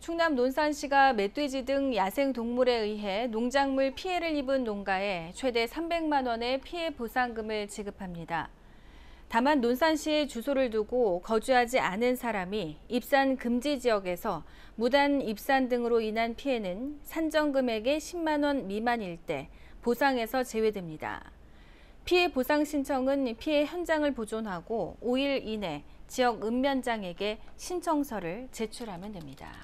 충남 논산시가 멧돼지 등 야생 동물에 의해 농작물 피해를 입은 농가에 최대 300만 원의 피해 보상금을 지급합니다. 다만 논산시에 주소를 두고 거주하지 않은 사람이 입산 금지 지역에서 무단 입산 등으로 인한 피해는 산정 금액의 10만 원 미만일 때 보상에서 제외됩니다. 피해 보상 신청은 피해 현장을 보존하고 5일 이내 지역 읍면장에게 신청서를 제출하면 됩니다.